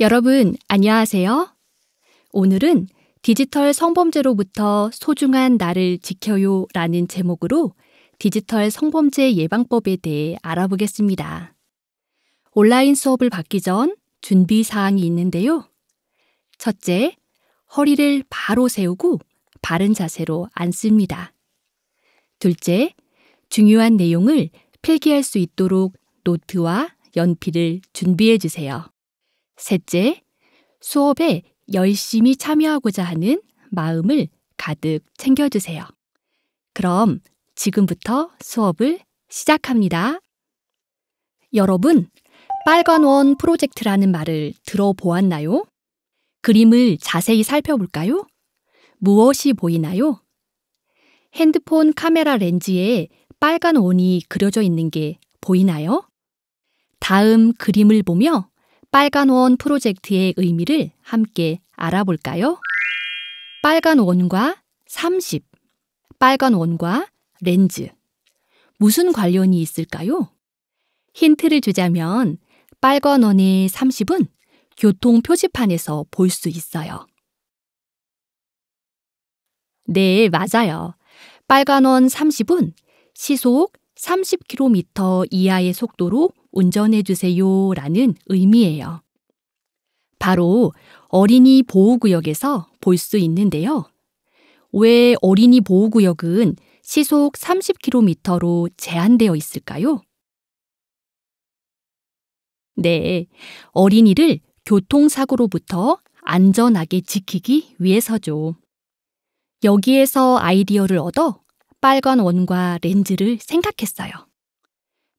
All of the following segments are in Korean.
여러분, 안녕하세요. 오늘은 디지털 성범죄로부터 소중한 나를 지켜요 라는 제목으로 디지털 성범죄 예방법에 대해 알아보겠습니다. 온라인 수업을 받기 전 준비 사항이 있는데요. 첫째, 허리를 바로 세우고 바른 자세로 앉습니다. 둘째, 중요한 내용을 필기할 수 있도록 노트와 연필을 준비해 주세요. 셋째, 수업에 열심히 참여하고자 하는 마음을 가득 챙겨주세요. 그럼 지금부터 수업을 시작합니다. 여러분, 빨간 원 프로젝트라는 말을 들어보았나요? 그림을 자세히 살펴볼까요? 무엇이 보이나요? 핸드폰 카메라 렌즈에 빨간 원이 그려져 있는 게 보이나요? 다음 그림을 보며 빨간 원 프로젝트의 의미를 함께 알아볼까요? 빨간 원과 30, 빨간 원과 렌즈. 무슨 관련이 있을까요? 힌트를 주자면 빨간 원의 30은 교통 표지판에서 볼 수 있어요. 네, 맞아요. 빨간 원 30은 시속 30km 이하의 속도로 운전해 주세요 라는 의미예요. 바로 어린이 보호구역에서 볼 수 있는데요. 왜 어린이 보호구역은 시속 30km로 제한되어 있을까요? 네, 어린이를 교통사고로부터 안전하게 지키기 위해서죠. 여기에서 아이디어를 얻어 빨간 원과 렌즈를 생각했어요.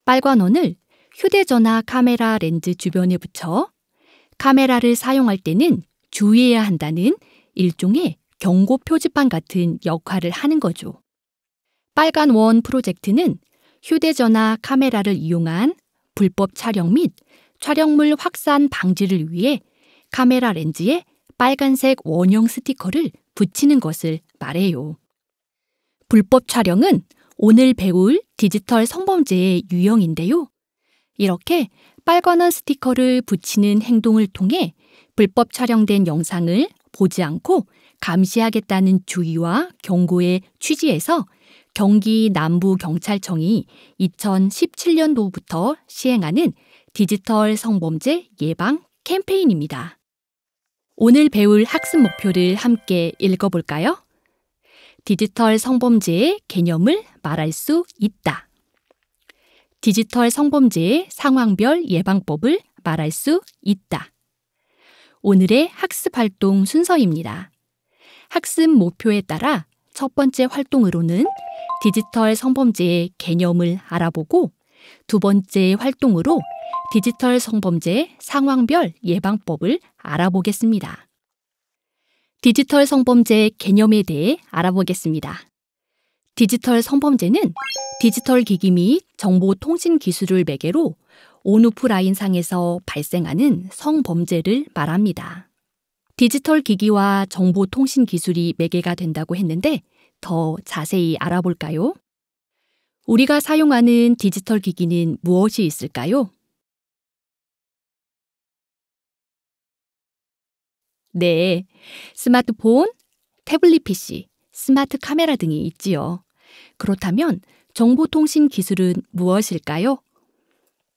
빨간 원을 휴대전화 카메라 렌즈 주변에 붙여 카메라를 사용할 때는 주의해야 한다는 일종의 경고 표지판 같은 역할을 하는 거죠. 빨간 원 프로젝트는 휴대전화 카메라를 이용한 불법 촬영 및 촬영물 확산 방지를 위해 카메라 렌즈에 빨간색 원형 스티커를 붙이는 것을 말해요. 불법 촬영은 오늘 배울 디지털 성범죄의 유형인데요. 이렇게 빨간한 스티커를 붙이는 행동을 통해 불법 촬영된 영상을 보지 않고 감시하겠다는 주의와 경고의 취지에서 경기 남부경찰청이 2017년도부터 시행하는 디지털 성범죄 예방 캠페인입니다. 오늘 배울 학습 목표를 함께 읽어볼까요? 디지털 성범죄의 개념을 말할 수 있다. 디지털 성범죄의 상황별 예방법을 말할 수 있다. 오늘의 학습 활동 순서입니다. 학습 목표에 따라 첫 번째 활동으로는 디지털 성범죄의 개념을 알아보고 두 번째 활동으로 디지털 성범죄 상황별 예방법을 알아보겠습니다. 디지털 성범죄 개념에 대해 알아보겠습니다. 디지털 성범죄는 디지털 기기 및 정보 통신 기술을 매개로 온오프라인 상에서 발생하는 성범죄를 말합니다. 디지털 기기와 정보 통신 기술이 매개가 된다고 했는데 더 자세히 알아볼까요? 우리가 사용하는 디지털 기기는 무엇이 있을까요? 네. 스마트폰, 태블릿 PC, 스마트 카메라 등이 있지요. 그렇다면 정보통신 기술은 무엇일까요?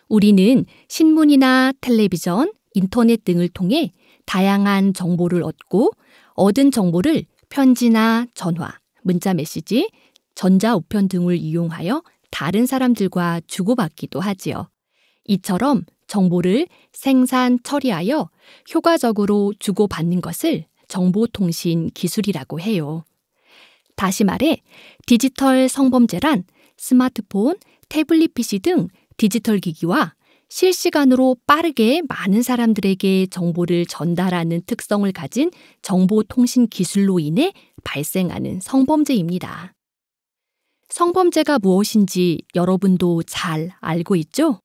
우리는 신문이나 텔레비전, 인터넷 등을 통해 다양한 정보를 얻고 얻은 정보를 편지나 전화, 문자 메시지, 전자우편 등을 이용하여 다른 사람들과 주고받기도 하지요. 이처럼 정보를 생산, 처리하여 효과적으로 주고받는 것을 정보통신 기술이라고 해요. 다시 말해 디지털 성범죄란 스마트폰, 태블릿 PC 등 디지털 기기와 실시간으로 빠르게 많은 사람들에게 정보를 전달하는 특성을 가진 정보통신 기술로 인해 발생하는 성범죄입니다. 성범죄가 무엇인지 여러분도 잘 알고 있죠?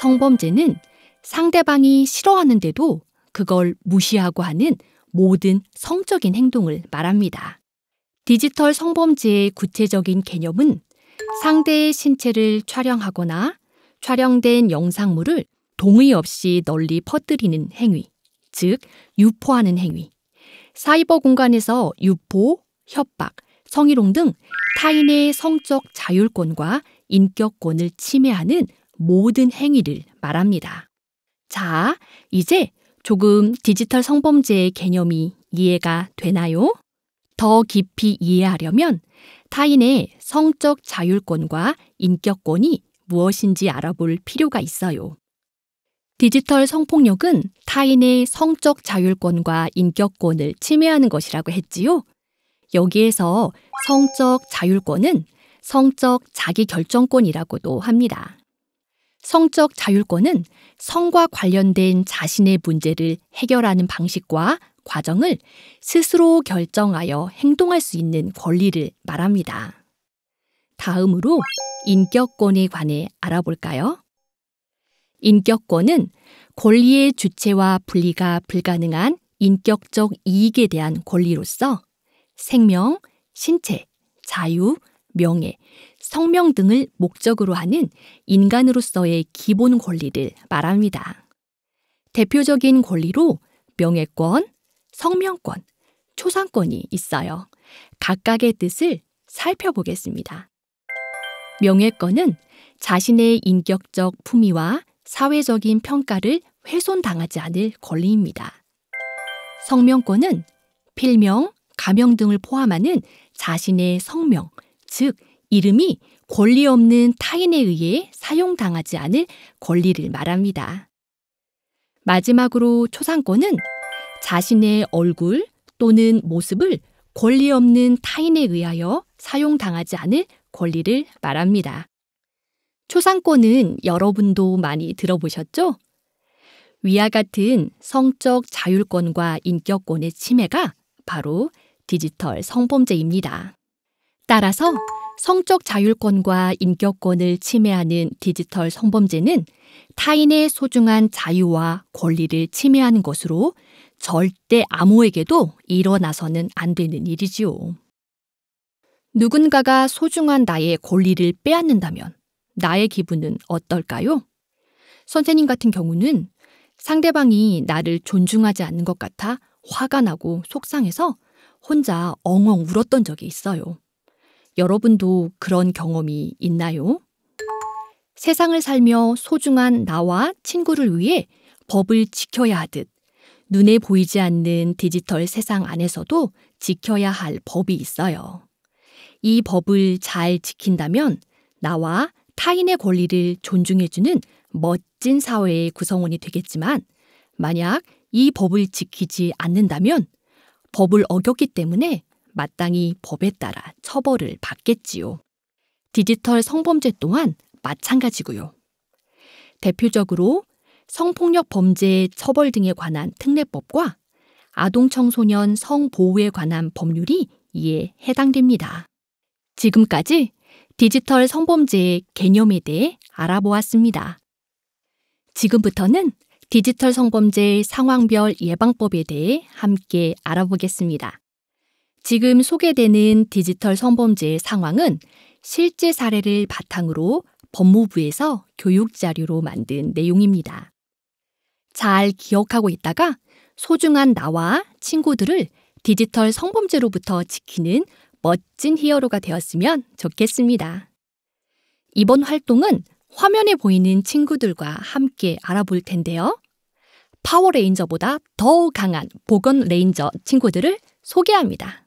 성범죄는 상대방이 싫어하는데도 그걸 무시하고 하는 모든 성적인 행동을 말합니다. 디지털 성범죄의 구체적인 개념은 상대의 신체를 촬영하거나 촬영된 영상물을 동의 없이 널리 퍼뜨리는 행위, 즉 유포하는 행위, 사이버 공간에서 유포, 협박, 성희롱 등 타인의 성적 자율권과 인격권을 침해하는 모든 행위를 말합니다. 자, 이제 조금 디지털 성범죄의 개념이 이해가 되나요? 더 깊이 이해하려면 타인의 성적 자율권과 인격권이 무엇인지 알아볼 필요가 있어요. 디지털 성폭력은 타인의 성적 자율권과 인격권을 침해하는 것이라고 했지요. 여기에서 성적 자율권은 성적 자기결정권이라고도 합니다. 성적 자율권은 성과 관련된 자신의 문제를 해결하는 방식과 과정을 스스로 결정하여 행동할 수 있는 권리를 말합니다. 다음으로 인격권에 관해 알아볼까요? 인격권은 권리의 주체와 분리가 불가능한 인격적 이익에 대한 권리로서 생명, 신체, 자유, 명예, 성명 등을 목적으로 하는 인간으로서의 기본 권리를 말합니다. 대표적인 권리로 명예권, 성명권, 초상권이 있어요. 각각의 뜻을 살펴보겠습니다. 명예권은 자신의 인격적 품위와 사회적인 평가를 훼손당하지 않을 권리입니다. 성명권은 필명, 가명 등을 포함하는 자신의 성명, 즉 이름이 권리 없는 타인에 의해 사용당하지 않을 권리를 말합니다. 마지막으로 초상권은 자신의 얼굴 또는 모습을 권리 없는 타인에 의하여 사용당하지 않을 권리를 말합니다. 초상권은 여러분도 많이 들어보셨죠? 위와 같은 성적 자율권과 인격권의 침해가 바로 디지털 성범죄입니다. 따라서 성적 자율권과 인격권을 침해하는 디지털 성범죄는 타인의 소중한 자유와 권리를 침해하는 것으로 절대 아무에게도 일어나서는 안 되는 일이지요. 누군가가 소중한 나의 권리를 빼앗는다면 나의 기분은 어떨까요? 선생님 같은 경우는 상대방이 나를 존중하지 않는 것 같아 화가 나고 속상해서 혼자 엉엉 울었던 적이 있어요. 여러분도 그런 경험이 있나요? 세상을 살며 소중한 나와 친구를 위해 법을 지켜야 하듯 눈에 보이지 않는 디지털 세상 안에서도 지켜야 할 법이 있어요. 이 법을 잘 지킨다면 나와 타인의 권리를 존중해주는 멋진 사회의 구성원이 되겠지만 만약 이 법을 지키지 않는다면 법을 어겼기 때문에 마땅히 법에 따라 처벌을 받겠지요. 디지털 성범죄 또한 마찬가지고요. 대표적으로 성폭력 범죄 처벌 등에 관한 특례법과 아동 청소년 성보호에 관한 법률이 이에 해당됩니다. 지금까지 디지털 성범죄의 개념에 대해 알아보았습니다. 지금부터는 디지털 성범죄 상황별 예방법에 대해 함께 알아보겠습니다. 지금 소개되는 디지털 성범죄의 상황은 실제 사례를 바탕으로 법무부에서 교육 자료로 만든 내용입니다. 잘 기억하고 있다가 소중한 나와 친구들을 디지털 성범죄로부터 지키는 멋진 히어로가 되었으면 좋겠습니다. 이번 활동은 화면에 보이는 친구들과 함께 알아볼 텐데요. 파워레인저보다 더 강한 보건 레인저 친구들을 소개합니다.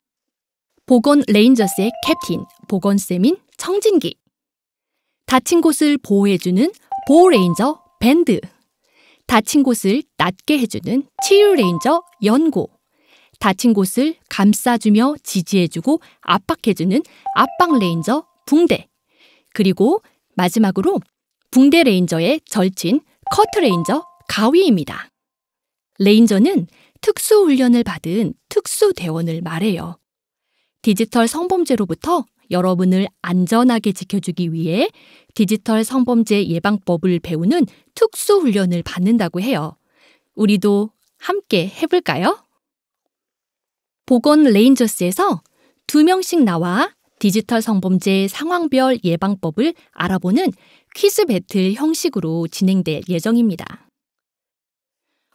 보건 레인저스의 캡틴, 보건쌤인 청진기. 다친 곳을 보호해주는 보호레인저 밴드. 다친 곳을 낫게 해주는 치유레인저 연고, 다친 곳을 감싸주며 지지해주고 압박해주는 압박레인저 붕대, 그리고 마지막으로 붕대 레인저의 절친 커트 레인저 가위입니다. 레인저는 특수훈련을 받은 특수대원을 말해요. 디지털 성범죄로부터 여러분을 안전하게 지켜주기 위해 디지털 성범죄 예방법을 배우는 특수훈련을 받는다고 해요. 우리도 함께 해볼까요? 보건 레인저스에서 두 명씩 나와 디지털 성범죄 상황별 예방법을 알아보는 퀴즈 배틀 형식으로 진행될 예정입니다.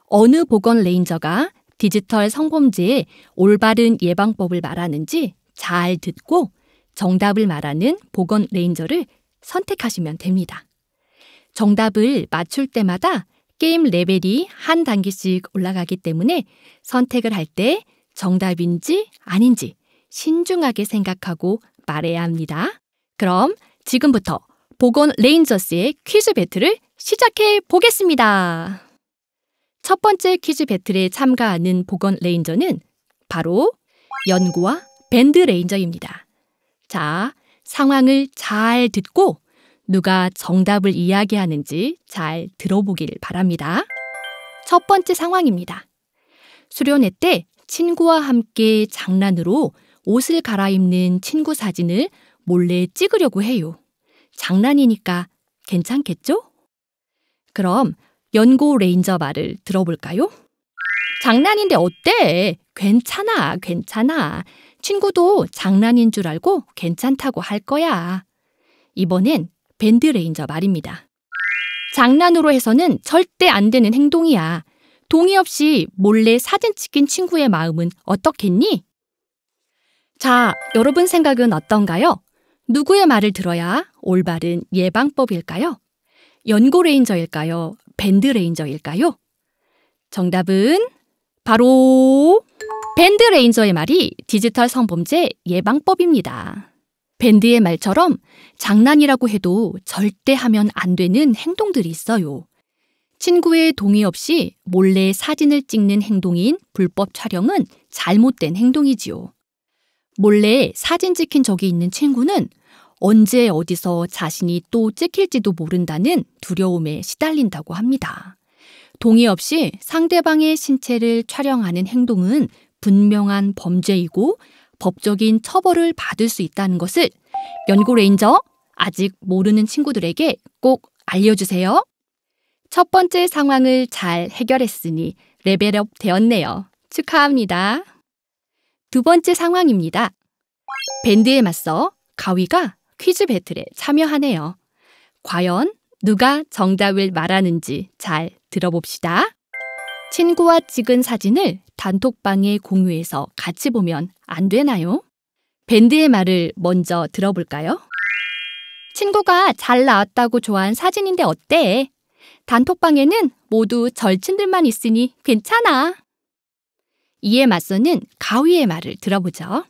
어느 보건 레인저가 디지털 성범죄의 올바른 예방법을 말하는지 잘 듣고 정답을 말하는 보건 레인저를 선택하시면 됩니다. 정답을 맞출 때마다 게임 레벨이 한 단계씩 올라가기 때문에 선택을 할 때 정답인지 아닌지 신중하게 생각하고 말해야 합니다. 그럼 지금부터 보건 레인저스의 퀴즈 배틀을 시작해 보겠습니다. 첫 번째 퀴즈 배틀에 참가하는 보건 레인저는 바로 연구와 밴드 레인저입니다. 자, 상황을 잘 듣고 누가 정답을 이야기하는지 잘 들어보길 바랍니다. 첫 번째 상황입니다. 수련회 때 친구와 함께 장난으로 옷을 갈아입는 친구 사진을 몰래 찍으려고 해요. 장난이니까 괜찮겠죠? 그럼 연고 레인저 말을 들어볼까요? 장난인데 어때? 괜찮아, 괜찮아. 친구도 장난인 줄 알고 괜찮다고 할 거야. 이번엔 밴드 레인저 말입니다. 장난으로 해서는 절대 안 되는 행동이야. 동의 없이 몰래 사진 찍힌 친구의 마음은 어떻겠니? 자, 여러분 생각은 어떤가요? 누구의 말을 들어야 올바른 예방법일까요? 연고 레인저일까요? 밴드 레인저일까요? 정답은 바로 밴드 레인저의 말이 디지털 성범죄 예방법입니다. 밴드의 말처럼 장난이라고 해도 절대 하면 안 되는 행동들이 있어요. 친구의 동의 없이 몰래 사진을 찍는 행동인 불법 촬영은 잘못된 행동이지요. 몰래 사진 찍힌 적이 있는 친구는 언제 어디서 자신이 또 찍힐지도 모른다는 두려움에 시달린다고 합니다. 동의 없이 상대방의 신체를 촬영하는 행동은 분명한 범죄이고 법적인 처벌을 받을 수 있다는 것을 연고 레인저 아직 모르는 친구들에게 꼭 알려주세요. 첫 번째 상황을 잘 해결했으니 레벨업 되었네요. 축하합니다. 두 번째 상황입니다. 밴드에 맞서 가위가 퀴즈 배틀에 참여하네요. 과연 누가 정답을 말하는지 잘 들어봅시다. 친구와 찍은 사진을 단톡방에 공유해서 같이 보면 안 되나요? 밴드의 말을 먼저 들어볼까요? 친구가 잘 나왔다고 좋아한 사진인데 어때? 단톡방에는 모두 절친들만 있으니 괜찮아. 이에 맞서는 가위의 말을 들어보죠.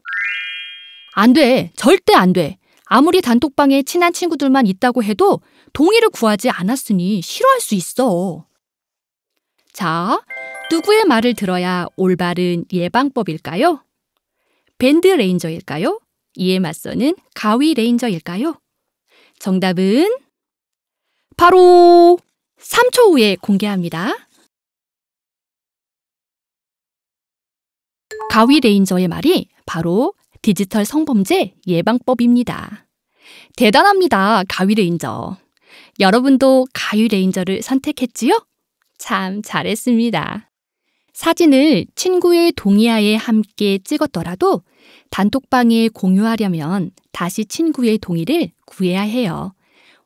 안 돼. 절대 안 돼. 아무리 단톡방에 친한 친구들만 있다고 해도 동의를 구하지 않았으니 싫어할 수 있어. 자, 누구의 말을 들어야 올바른 예방법일까요? 밴드 레인저일까요? 이에 맞서는 가위 레인저일까요? 정답은 바로 3초 후에 공개합니다. 가위 레인저의 말이 바로 디지털 성범죄 예방법입니다. 대단합니다, 가위 레인저. 여러분도 가위 레인저를 선택했지요? 참 잘했습니다. 사진을 친구의 동의하에 함께 찍었더라도 단톡방에 공유하려면 다시 친구의 동의를 구해야 해요.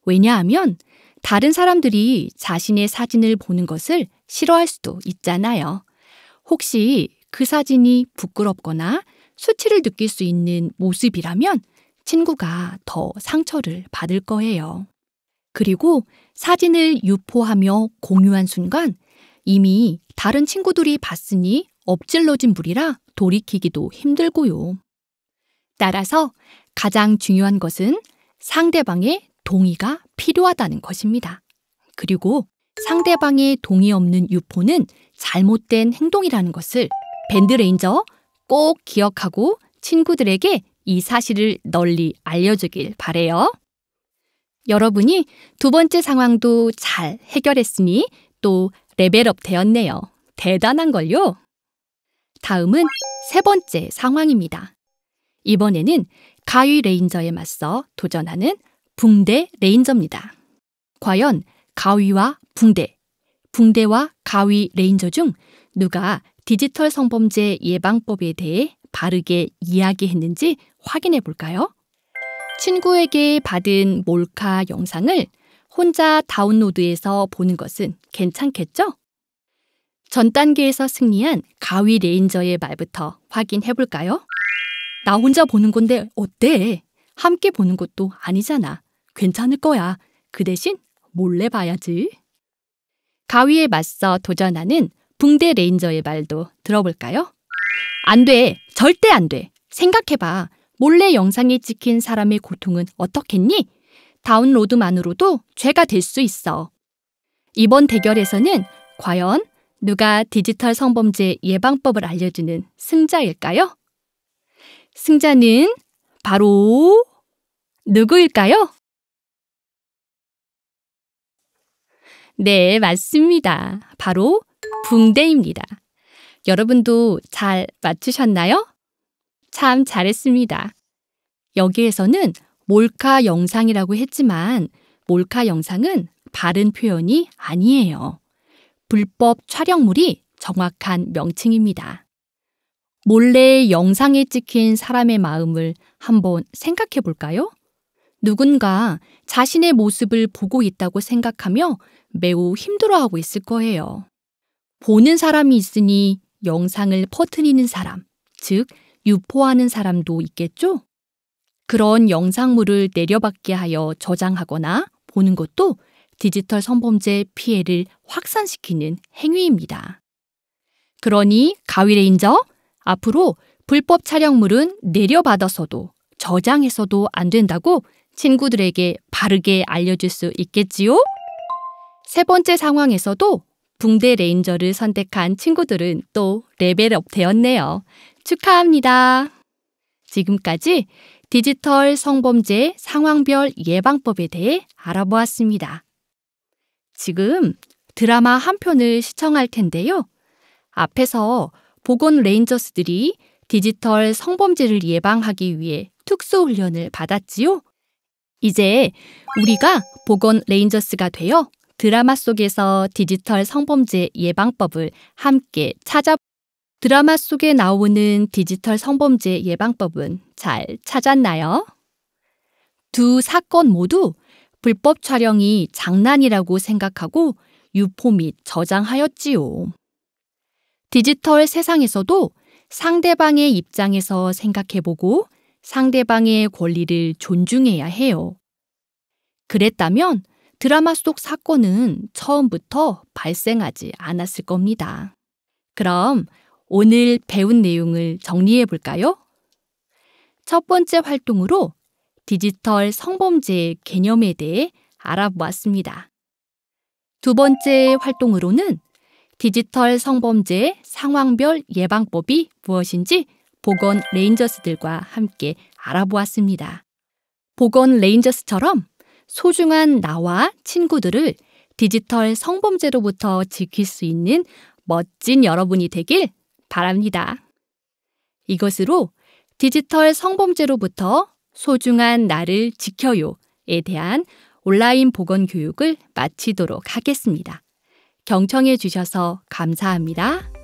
왜냐하면 다른 사람들이 자신의 사진을 보는 것을 싫어할 수도 있잖아요. 혹시 그 사진이 부끄럽거나 수치를 느낄 수 있는 모습이라면 친구가 더 상처를 받을 거예요. 그리고 사진을 유포하며 공유한 순간 이미 다른 친구들이 봤으니 엎질러진 물이라 돌이키기도 힘들고요. 따라서 가장 중요한 것은 상대방의 동의가 필요하다는 것입니다. 그리고 상대방의 동의 없는 유포는 잘못된 행동이라는 것을 밴드레인저 꼭 기억하고 친구들에게 이 사실을 널리 알려주길 바래요. 여러분이 두 번째 상황도 잘 해결했으니 또 레벨업 되었네요. 대단한걸요? 다음은 세 번째 상황입니다. 이번에는 가위 레인저에 맞서 도전하는 붕대 레인저입니다. 과연 가위와 붕대, 붕대와 가위 레인저 중 누가 디지털 성범죄 예방법에 대해 바르게 이야기했는지 확인해 볼까요? 친구에게 받은 몰카 영상을 혼자 다운로드해서 보는 것은 괜찮겠죠? 전 단계에서 승리한 가위 레인저의 말부터 확인해 볼까요? 나 혼자 보는 건데 어때? 함께 보는 것도 아니잖아. 괜찮을 거야. 그 대신 몰래 봐야지. 가위에 맞서 도전하는 붕대 레인저의 말도 들어볼까요? 안 돼. 절대 안 돼. 생각해봐. 몰래 영상이 찍힌 사람의 고통은 어떻겠니? 다운로드만으로도 죄가 될 수 있어. 이번 대결에서는 과연 누가 디지털 성범죄 예방법을 알려주는 승자일까요? 승자는 바로 누구일까요? 네, 맞습니다. 바로 붕대입니다. 여러분도 잘 맞추셨나요? 참 잘했습니다. 여기에서는 몰카 영상이라고 했지만 몰카 영상은 바른 표현이 아니에요. 불법 촬영물이 정확한 명칭입니다. 몰래 영상에 찍힌 사람의 마음을 한번 생각해 볼까요? 누군가 자신의 모습을 보고 있다고 생각하며 매우 힘들어하고 있을 거예요. 보는 사람이 있으니 영상을 퍼뜨리는 사람, 즉, 유포하는 사람도 있겠죠? 그런 영상물을 내려받게 하여 저장하거나 보는 것도 디지털 성범죄 피해를 확산시키는 행위입니다. 그러니 가위레인저, 앞으로 불법 촬영물은 내려받아서도 저장해서도 안 된다고 친구들에게 바르게 알려줄 수 있겠지요? 세 번째 상황에서도 붕대 레인저를 선택한 친구들은 또 레벨업 되었네요. 축하합니다. 지금까지 디지털 성범죄 상황별 예방법에 대해 알아보았습니다. 지금 드라마 한 편을 시청할 텐데요. 앞에서 보건 레인저스들이 디지털 성범죄를 예방하기 위해 특수훈련을 받았지요. 이제 우리가 보건 레인저스가 되어 드라마 속에서 디지털 성범죄 예방법을 함께 찾아 드라마 속에 나오는 디지털 성범죄 예방법은 잘 찾았나요? 두 사건 모두 불법 촬영이 장난이라고 생각하고 유포 및 저장하였지요. 디지털 세상에서도 상대방의 입장에서 생각해보고 상대방의 권리를 존중해야 해요. 그랬다면 드라마 속 사건은 처음부터 발생하지 않았을 겁니다. 그럼 오늘 배운 내용을 정리해 볼까요? 첫 번째 활동으로 디지털 성범죄 개념에 대해 알아보았습니다. 두 번째 활동으로는 디지털 성범죄 상황별 예방법이 무엇인지 보건 레인저스들과 함께 알아보았습니다. 보건 레인저스처럼 소중한 나와 친구들을 디지털 성범죄로부터 지킬 수 있는 멋진 여러분이 되길 바랍니다. 이것으로 디지털 성범죄로부터 소중한 나를 지켜요에 대한 온라인 보건 교육을 마치도록 하겠습니다. 경청해 주셔서 감사합니다.